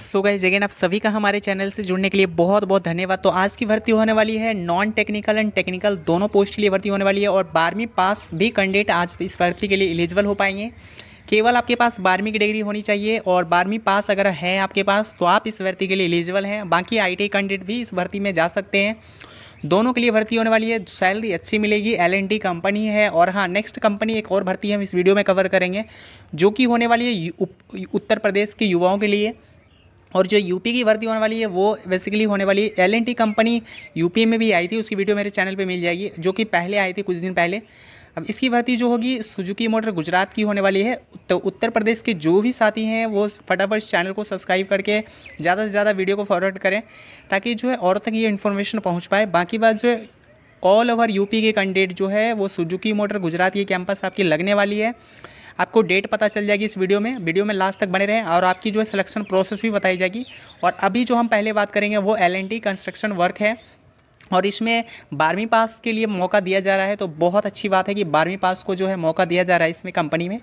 so guys again आप सभी का हमारे चैनल से जुड़ने के लिए बहुत बहुत धन्यवाद तो आज की भर्ती होने वाली है नॉन टेक्निकल एंड टेक्निकल दोनों पोस्ट के लिए भर्ती होने वाली है और बारहवीं पास भी कैंडिडेट आज इस भर्ती के लिए एलिजिबल हो पाएंगे केवल आपके पास बारहवीं की डिग्री होनी चाहिए और बारहवीं पास अगर है आपके पास तो आप इस भर्ती के लिए एलिजिबल हैं बाकी आई कैंडिडेट भी इस भर्ती में जा सकते हैं दोनों के लिए भर्ती होने वाली है सैलरी अच्छी मिलेगी एल कंपनी है और हाँ नेक्स्ट कंपनी एक और भर्ती हम इस वीडियो में कवर करेंगे जो कि होने वाली है उत्तर प्रदेश के युवाओं के लिए और जो यूपी की भर्ती होने वाली है वो बेसिकली होने वाली L N T company UP में भी आई थी उसकी वीडियो मेरे चैनल पे मिल जाएगी जो कि पहले आई थी कुछ दिन पहले अब इसकी भर्ती जो होगी सुजुकी मोटर गुजरात की होने वाली है तो उत्तर प्रदेश के जो भी साथी हैं वो फटाफट इस चैनल को सब्सक्राइब करके ज़्यादा से ज़्यादा वीडियो को फॉरवर्ड करें ताकि जो है और तक ये इन्फॉर्मेशन पहुँच पाए बाकी बात जो है ऑल ओवर यूपी के कैंडिडेट जो है वो सुजुकी मोटर गुजरात की कैंपस आपकी लगने वाली है आपको डेट पता चल जाएगी इस वीडियो में वीडियो में लास्ट तक बने रहें और आपकी जो है सिलेक्शन प्रोसेस भी बताई जाएगी और अभी जो हम पहले बात करेंगे वो एल कंस्ट्रक्शन वर्क है और इसमें बारहवीं पास के लिए मौका दिया जा रहा है तो बहुत अच्छी बात है कि बारहवीं पास को जो है मौका दिया जा रहा है इसमें कंपनी में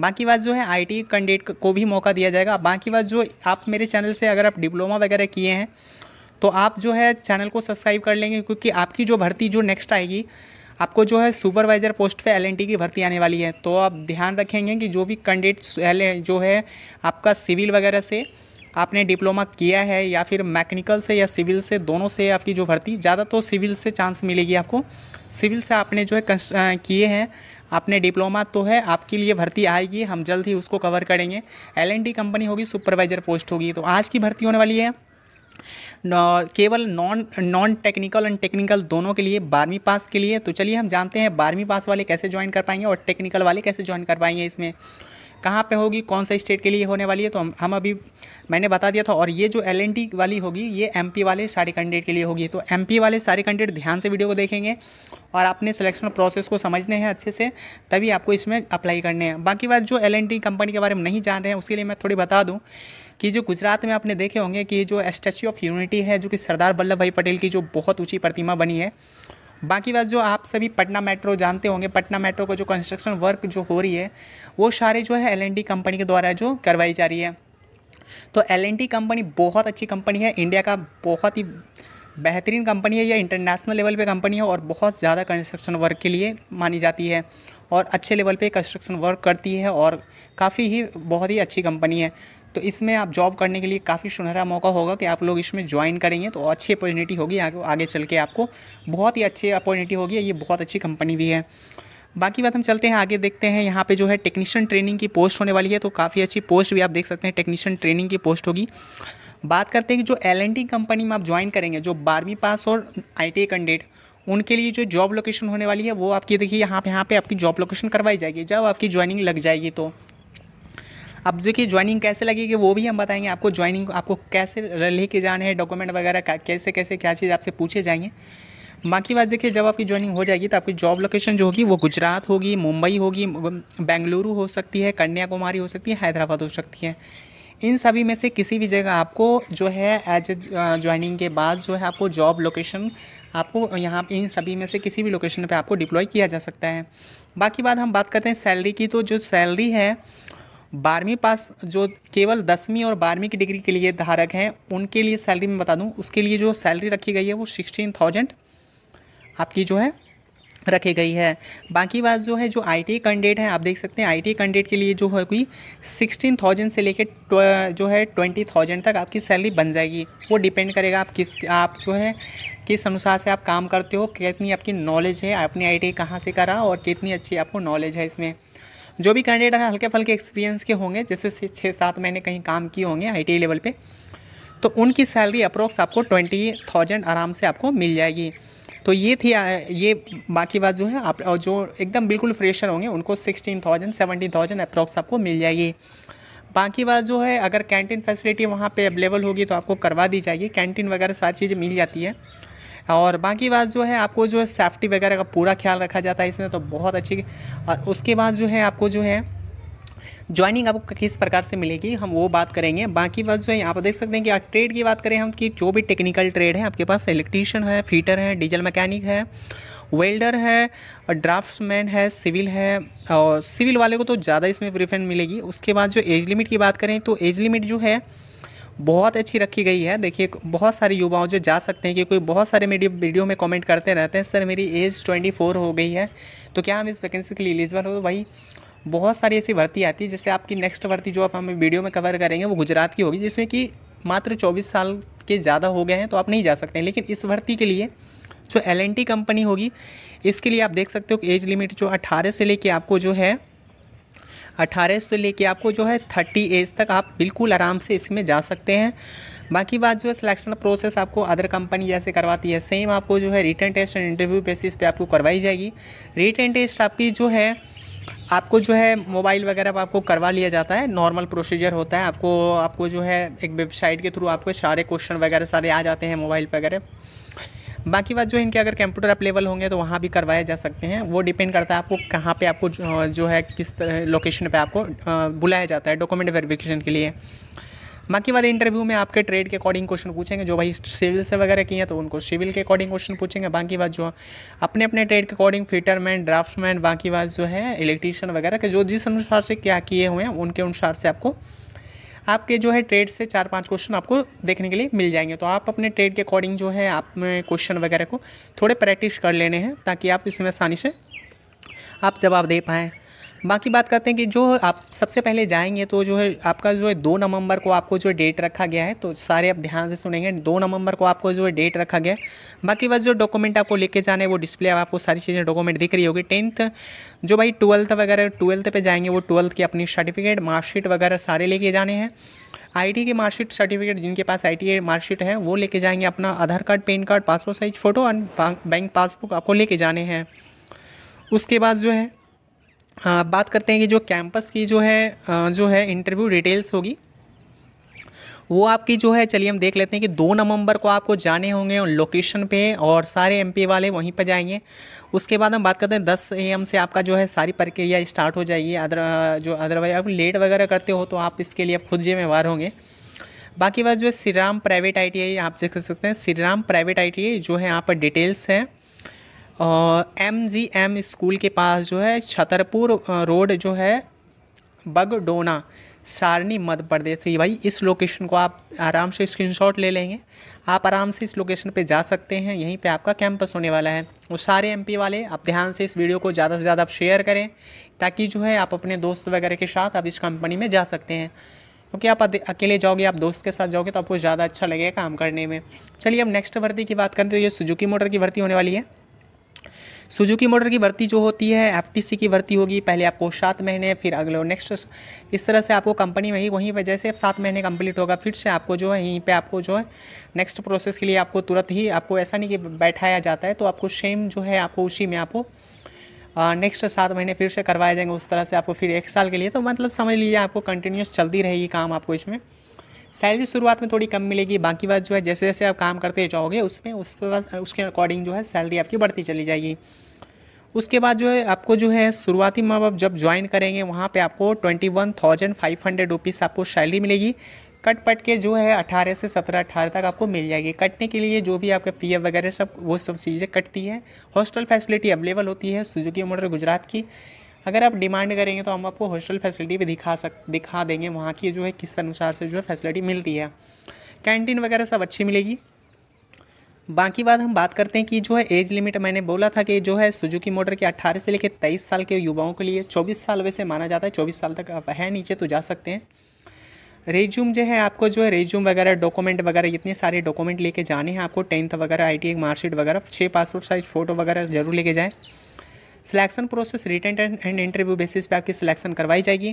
बाकी बात जो है आईटी कैंडिडेट को भी मौका दिया जाएगा बाकी बात जो आप मेरे चैनल से अगर आप डिप्लोमा वगैरह किए हैं तो आप जो है चैनल को सब्सक्राइब कर लेंगे क्योंकि आपकी जो भर्ती जो नेक्स्ट आएगी आपको जो है सुपरवाइज़र पोस्ट पे एलएनटी की भर्ती आने वाली है तो आप ध्यान रखेंगे कि जो भी कैंडिडेट जो है आपका सिविल वगैरह से आपने डिप्लोमा किया है या फिर मैकेनिकल से या सिविल से दोनों से आपकी जो भर्ती ज़्यादा तो सिविल से चांस मिलेगी आपको सिविल से आपने जो है किए हैं आपने डिप्लोमा तो है आपके लिए भर्ती आएगी हम जल्द ही उसको कवर करेंगे एल कंपनी होगी सुपरवाइज़र पोस्ट होगी तो आज की भर्ती होने वाली है केवल non non technical and technical दोनों के लिए बारहवीं पास के लिए तो चलिए हम जानते हैं बारहवीं पास वाले कैसे ज्वाइन कर पाएंगे और टेक्निकल वाले कैसे ज्वाइन कर पाएंगे इसमें कहाँ पे होगी कौन सा स्टेट के लिए होने वाली है तो हम हम अभी मैंने बता दिया था और ये जो एल वाली होगी ये एम वाले सारे कैंडिडेट के लिए होगी तो एम वाले सारे कैंडिडेट ध्यान से वीडियो को देखेंगे और अपने सिलेक्शन प्रोसेस को समझने हैं अच्छे से तभी आपको इसमें अप्लाई करने हैं बाकी बात जो एल कंपनी के बारे में नहीं जान रहे हैं उसके लिए मैं थोड़ी बता दूँ कि जो गुजरात में आपने देखे होंगे कि जो स्टैचू ऑफ यूनिटी है जो कि सरदार वल्लभ भाई पटेल की जो बहुत ऊँची प्रतिमा बनी है बाकी बात जो आप सभी पटना मेट्रो जानते होंगे पटना मेट्रो का जो कंस्ट्रक्शन वर्क जो हो रही है वो सारे जो है एल कंपनी के द्वारा जो करवाई जा रही है तो एल कंपनी बहुत अच्छी कंपनी है इंडिया का बहुत ही बेहतरीन कंपनी है यह इंटरनेशनल लेवल पे कंपनी है और बहुत ज़्यादा कंस्ट्रक्शन वर्क के लिए मानी जाती है और अच्छे लेवल पे कंस्ट्रक्शन वर्क करती है और काफ़ी ही बहुत ही अच्छी कंपनी है तो इसमें आप जॉब करने के लिए काफ़ी सुनहरा मौका होगा कि आप लोग इसमें ज्वाइन करेंगे तो अच्छी अपॉर्चुनिटी होगी आगे आगे चल के आपको बहुत ही अच्छी अपॉर्चुनिटी होगी ये बहुत अच्छी कंपनी भी है बाकी बात हम चलते हैं आगे देखते हैं यहाँ पे जो है टेक्नीशियन ट्रेनिंग की पोस्ट होने वाली है तो काफ़ी अच्छी पोस्ट भी आप देख सकते हैं टेक्नीशियन ट्रेनिंग की पोस्ट होगी बात करते हैं कि जो एल कंपनी में आप ज्वाइन करेंगे जो बारहवीं पास और आई कैंडिडेट e उनके लिए जो जॉब लोकेशन होने वाली है वो आपकी देखिए यहाँ पे यहाँ पे आपकी जॉब लोकेशन करवाई जाएगी जब आपकी ज्वाइनिंग लग जाएगी तो अब देखिए ज्वाइनिंग कैसे लगेगी वो भी हम बताएंगे आपको ज्वाइनिंग आपको कैसे लेके जाने हैं डॉक्यूमेंट वगैरह कैसे कैसे क्या चीज़ आपसे पूछे जाएंगे बाकी बात देखिए जब आपकी ज्वाइनिंग हो जाएगी तो आपकी जॉब लोकेशन जो होगी वो गुजरात होगी मुंबई होगी बेंगलुरु हो सकती है कन्याकुमारी हो सकती है हैदराबाद हो सकती है इन सभी में से किसी भी जगह आपको जो है एज ए ज्वाइनिंग के बाद जो है आपको जॉब लोकेशन आपको यहाँ इन सभी में से किसी भी लोकेशन पे आपको डिप्लॉय किया जा सकता है बाकी बात हम बात करते हैं सैलरी की तो जो सैलरी है बारहवीं पास जो केवल दसवीं और बारहवीं की डिग्री के लिए धारक हैं उनके लिए सैलरी मैं बता दूं उसके लिए जो सैलरी रखी गई है वो सिक्सटीन थाउजेंड आपकी जो है रखी गई है बाकी बात जो है जो आई टी कैंडिडेट है आप देख सकते हैं आई टी कैंडिडेट के लिए जो है कोई सिक्सटीन थाउजेंड से लेकर जो है ट्वेंटी थाउजेंड तक आपकी सैलरी बन जाएगी वो डिपेंड करेगा आप किस आप जो है किस अनुसार से आप काम करते हो कितनी आपकी नॉलेज है आपने आई टी कहाँ से करा और कितनी अच्छी आपको नॉलेज है इसमें जो भी कैंडिडेट हैं हल्के फल्के एक्सपीरियंस के होंगे जैसे छः सात महीने कहीं काम किए होंगे आई लेवल पर तो उनकी सैलरी अप्रोक्स आपको ट्वेंटी थाउजेंड आराम से आपको मिल जाएगी तो ये थी ये बाकी बात जो है आप और जो एकदम बिल्कुल फ्रेशर होंगे उनको sixteen thousand seventy thousand approx आपको मिल जाएगी बाकी बात जो है अगर कैंटीन फैसिलिटी वहाँ पे अवेलेबल होगी तो आपको करवा दी जाएगी कैंटीन वगैरह सारी चीज़ें मिल जाती है और बाकी बात जो है आपको जो है सेफ्टी वगैरह का पूरा ख्याल रखा जाता है इसमें तो बहुत अच्छी और उसके बाद जो है आपको जो है ज्वाइनिंग आपको किस प्रकार से मिलेगी हम वो बात करेंगे बाकी बात जो है यहाँ पर देख सकते हैं कि ट्रेड की बात करें हम कि जो भी टेक्निकल ट्रेड है आपके पास इलेक्ट्रीशियन है फीटर है डीजल मैकेनिक है वेल्डर है ड्राफ्ट्समैन है सिविल है और सिविल वाले को तो ज़्यादा इसमें प्रिफरेंस मिलेगी उसके बाद जो एज लिमिट की बात करें तो एज लिमिट जो है बहुत अच्छी रखी गई है देखिए बहुत सारे युवाओं जो जा सकते हैं कि कोई बहुत सारे मेरी वीडियो में कमेंट करते रहते हैं सर मेरी एज ट्वेंटी फोर हो गई है तो क्या हम इस वैकेंसी के लिए एलिजिबल हो भाई बहुत सारी ऐसी भर्ती आती है जैसे आपकी नेक्स्ट भर्ती जो आप हम वीडियो में कवर करेंगे वो गुजरात की होगी जिसमें कि मात्र चौबीस साल के ज़्यादा हो गए हैं तो आप नहीं जा सकते लेकिन इस भर्ती के लिए जो एल कंपनी होगी इसके लिए आप देख सकते हो कि एज लिमिट जो 18 से लेके आपको जो है अठारह से लेके आपको जो है थर्टी एज तक आप बिल्कुल आराम से इसमें जा सकते हैं बाकी बात जो है सिलेक्शन प्रोसेस आपको अदर कंपनी जैसे करवाती है सेम आपको जो है return test and interview basis पे आपको करवाई जाएगी रिटर्न टेस्ट आपकी जो है आपको जो है मोबाइल वगैरह पर आपको करवा लिया जाता है नॉर्मल प्रोसीजर होता है आपको आपको जो है एक वेबसाइट के थ्रू आपको सारे क्वेश्चन वगैरह सारे आ जाते हैं मोबाइल वगैरह बाकी बात जो है इनके अगर कंप्यूटर अप लेवल होंगे तो वहाँ भी करवाए जा सकते हैं वो डिपेंड करता है आपको कहाँ पर आपको जो है किस लोकेशन पर आपको बुलाया जाता है डॉक्यूमेंट वेरिफिकेशन के लिए बाकी वाले इंटरव्यू में आपके ट्रेड के अकॉर्डिंग क्वेश्चन पूछेंगे जो भाई सिविल से वगैरह किए हैं तो उनको सिविल के अकॉर्डिंग क्वेश्चन पूछेंगे बाकी बात जो अपने अपने ट्रेड के अकॉर्डिंग फिटरमैन ड्राफ्टमैन बाकी बात जो है इलेक्ट्रीशियन वगैरह के जो जिस अनुसार से क्या किए हुए हैं उनके अनुसार से आपको आपके जो है ट्रेड से चार पाँच क्वेश्चन आपको देखने के लिए मिल जाएंगे तो आप अपने ट्रेड के अकॉर्डिंग जो है आप क्वेश्चन वगैरह को थोड़े प्रैक्टिस कर लेने हैं ताकि आप इसमें आसानी से आप जवाब दे पाएँ बाकी बात करते हैं कि जो आप सबसे पहले जाएंगे तो जो है आपका जो है दो नवंबर को आपको जो डेट रखा गया है तो सारे आप ध्यान से सुनेंगे दो नवंबर को आपको जो है डेट रखा गया है बाकी बस जो डॉक्यूमेंट आपको लेके जाना है वो डिस्प्ले आपको सारी चीज़ें डॉक्यूमेंट दिख रही होगी टेंथ जो भाई ट्वेल्थ वगैरह ट्वेल्थ पर जाएंगे वो ट्वेल्थ की अपनी सर्टिफिकेट मार्कशीट वगैरह सारे लेके जाने हैं आईटी के मार्कशीट सर्टिफिकेट जिनके पास आई टी मार्कशीट है वो लेके जाएंगे अपना Aadhaar card PAN card passport size photo and bank passbook आपको लेके जाने हैं उसके बाद जो है आ, हाँ, बात करते हैं कि जो कैंपस की जो है जो है इंटरव्यू डिटेल्स होगी वो आपकी जो है चलिए हम देख लेते हैं कि दो नवंबर को आपको जाने होंगे लोकेशन पे और सारे एमपी वाले वहीं पर जाएंगे उसके बाद हम बात करते हैं दस एम से आपका जो है सारी प्रक्रिया स्टार्ट हो जाएगी अदर जो अदरवाइज आप लेट वगैरह करते हो तो आप इसके लिए खुद जिम्मेवार होंगे बाकी बात जो है श्रीराम प्राइवेट आई आप देख सकते हैं श्रीराम प्राइवेट आई जो है यहाँ पर डिटेल्स हैं एम जी एम स्कूल के पास जो है छतरपुर रोड जो है बगडोना सारनी मध्य प्रदेश से भाई इस लोकेशन को आप आराम से स्क्रीनशॉट ले लेंगे आप आराम से इस लोकेशन पे जा सकते हैं यहीं पे आपका कैंपस होने वाला है वो सारे एमपी वाले आप ध्यान से इस वीडियो को ज़्यादा से ज़्यादा आप शेयर करें ताकि जो है आप अपने दोस्त वगैरह के साथ आप इस कंपनी में जा सकते हैं क्योंकि आप अकेले जाओगे आप दोस्त के साथ जाओगे तो आपको ज़्यादा अच्छा लगेगा काम करने में चलिए अब नेक्स्ट भर्ती की बात करें तो ये सुजुकी मोटर की भर्ती होने वाली है सुजुकी मोटर की भर्ती जो होती है एफ की भर्ती होगी पहले आपको सात महीने फिर अगले और नेक्स्ट इस तरह से आपको कंपनी वहीं वहीं पर जैसे सात महीने कंप्लीट होगा फिर से आपको जो है यहीं पर आपको जो है नेक्स्ट प्रोसेस के लिए आपको तुरंत ही आपको ऐसा नहीं कि बैठाया जाता है तो आपको सेम जो है आपको उसी में आपको नेक्स्ट सात महीने फिर से करवाए जाएंगे उस तरह से आपको फिर एक साल के लिए तो मतलब समझ लीजिए आपको कंटिन्यूस चलती रहेगी काम आपको इसमें सैलरी शुरुआत में थोड़ी कम मिलेगी बाकी बात जो है जैसे जैसे आप काम करते जाओगे उसमें उसके बाद उसके अकॉर्डिंग जो है सैलरी आपकी बढ़ती चली जाएगी उसके बाद जो है आपको जो है शुरुआती माँ बाप जब ज्वाइन करेंगे वहाँ पे आपको twenty one thousand five hundred rupees आपको सैलरी मिलेगी कट पट के जो है अठारह से सत्रह अठारह तक आपको मिल जाएगी कटने के लिए जो भी आपके पी वगैरह सब वो सब चीज़ें कटती है हॉस्टल फैसिलिटी अवेलेबल होती है सुजुकी मोटर गुजरात की अगर आप डिमांड करेंगे तो हम आपको हॉस्टल फैसिलिटी भी दिखा सक दिखा देंगे वहाँ की जो है किस अनुसार से जो है फैसिलिटी मिलती है कैंटीन वगैरह सब अच्छी मिलेगी बाकी बात हम बात करते हैं कि जो है एज लिमिट मैंने बोला था कि जो है सुजुकी मोटर के 18 से लेकर 23 साल के युवाओं के लिए 24 साल वैसे माना जाता है 24 साल तक आप है नीचे तो जा सकते हैं रेज्यूम जो है आपको जो है रेज्यूम वगैरह डॉक्यूमेंट वगैरह इतने सारे डॉक्यूमेंट लेके जाने हैं आपको टेंथ वगैरह आई टी मार्कशीट वगैरह छः पासपोर्ट साइज फ़ोटो वगैरह जरूर लेके जाएँ selection process written and interview basis पे आपकी सिलेक्शन करवाई जाएगी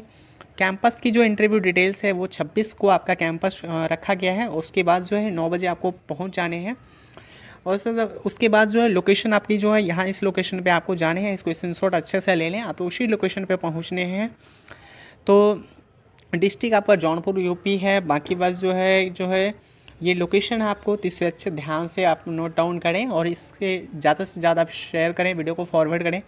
कैंपस की जो इंटरव्यू डिटेल्स है वो 26 को आपका कैंपस रखा गया है उसके बाद जो है नौ बजे आपको पहुँच जाने हैं और उसके बाद जो है लोकेशन आपकी जो है यहाँ इस लोकेशन पे आपको जाने हैं इसको स्क्रीनशॉट अच्छे से ले लें आप उसी लोकेशन पे पहुँचने हैं तो डिस्ट्रिक्ट आपका जौनपुर यूपी है बाकी बस जो है जो है ये लोकेशन आपको तो इसे अच्छे ध्यान से आप नोट डाउन करें और इसके ज़्यादा से ज़्यादा आप शेयर करें वीडियो को फॉरवर्ड करें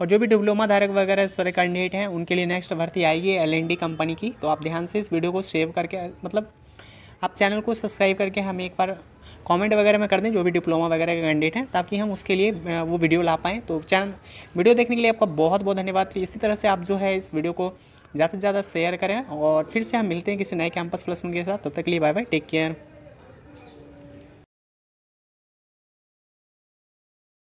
और जो भी डिप्लोमा धारक वगैरह सारे कैंडिडेट हैं उनके लिए नेक्स्ट भर्ती आएगी एल कंपनी की तो आप ध्यान से इस वीडियो को सेव करके मतलब आप चैनल को सब्सक्राइब करके हम एक बार कमेंट वगैरह में कर दें जो भी डिप्लोमा वगैरह के कैंडिडेट हैं ताकि हम उसके लिए वो वीडियो ला पाएँ तो चैनल वीडियो देखने के लिए आपका बहुत बहुत धन्यवाद तो इसी तरह से आप जो है इस वीडियो को ज़्यादा से ज़्यादा शेयर करें और फिर से हम मिलते हैं किसी नए कैंपस प्लसमेंट के साथ तब तक के लिए बाय बाय टेक केयर